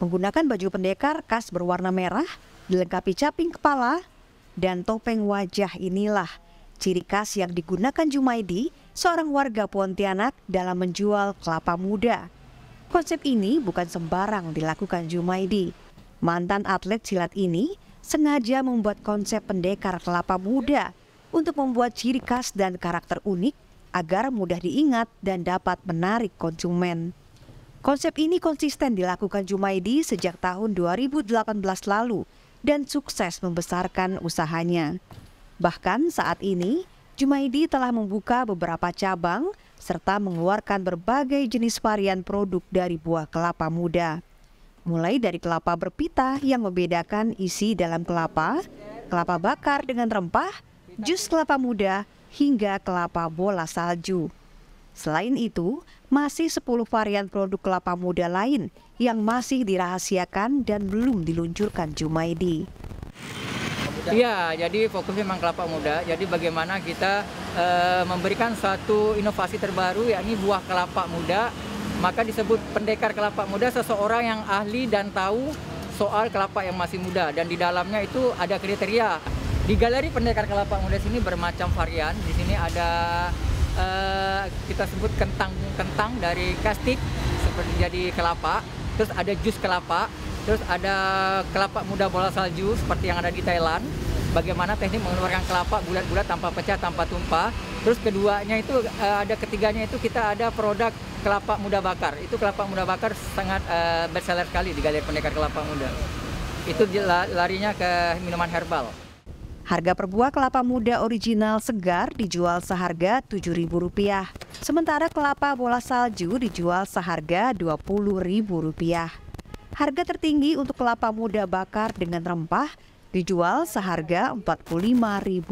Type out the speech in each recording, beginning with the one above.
menggunakan baju pendekar khas berwarna merah, dilengkapi caping kepala, dan topeng wajah inilah ciri khas yang digunakan Jumaidi, seorang warga Pontianak dalam menjual kelapa muda. Konsep ini bukan sembarang dilakukan Jumaidi. Mantan atlet silat ini sengaja membuat konsep pendekar kelapa muda untuk membuat ciri khas dan karakter unik agar mudah diingat dan dapat menarik konsumen. Konsep ini konsisten dilakukan Jumaidi sejak tahun 2018 lalu dan sukses membesarkan usahanya. Bahkan saat ini, Jumaidi telah membuka beberapa cabang serta mengeluarkan berbagai jenis varian produk dari buah kelapa muda. Mulai dari kelapa berpita yang membedakan isi dalam kelapa, kelapa bakar dengan rempah, jus kelapa muda, hingga kelapa bola salju. Selain itu, masih 10 varian produk kelapa muda lain yang masih dirahasiakan dan belum diluncurkan Jumaidi. Iya, jadi fokus memang kelapa muda. Jadi bagaimana kita e, memberikan satu inovasi terbaru yakni buah kelapa muda. Maka disebut pendekar kelapa muda seseorang yang ahli dan tahu soal kelapa yang masih muda dan di dalamnya itu ada kriteria. Di galeri pendekar kelapa muda sini bermacam varian. Di sini ada Eh, kita sebut kentang-kentang dari kastik seperti jadi kelapa, terus ada jus kelapa, terus ada kelapa muda bola salju seperti yang ada di Thailand. Bagaimana teknik mengeluarkan kelapa bulat-bulat tanpa pecah, tanpa tumpah. Terus keduanya itu eh, ada ketiganya itu kita ada produk kelapa muda bakar. Itu kelapa muda bakar sangat uh, bestseller sekali di Galeri Pendekar Kelapa Muda. Itu larinya ke minuman herbal. Harga per buah kelapa muda original segar dijual seharga Rp7.000, sementara kelapa bola salju dijual seharga Rp20.000. Harga tertinggi untuk kelapa muda bakar dengan rempah dijual seharga Rp45.000.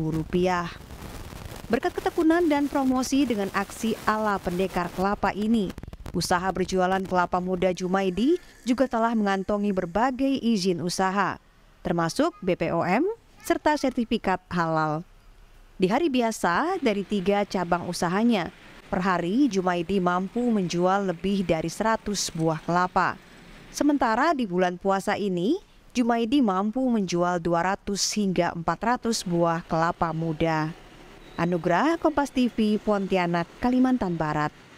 Berkat ketekunan dan promosi dengan aksi ala pendekar kelapa ini, usaha berjualan kelapa muda Jumaidi juga telah mengantongi berbagai izin usaha, termasuk BPOM, serta sertifikat halal. Di hari biasa, dari tiga cabang usahanya, per hari Jumaidi mampu menjual lebih dari 100 buah kelapa. Sementara di bulan puasa ini, Jumaidi mampu menjual 200 hingga 400 buah kelapa muda. Anugerah Kompas TV Pontianak, Kalimantan Barat.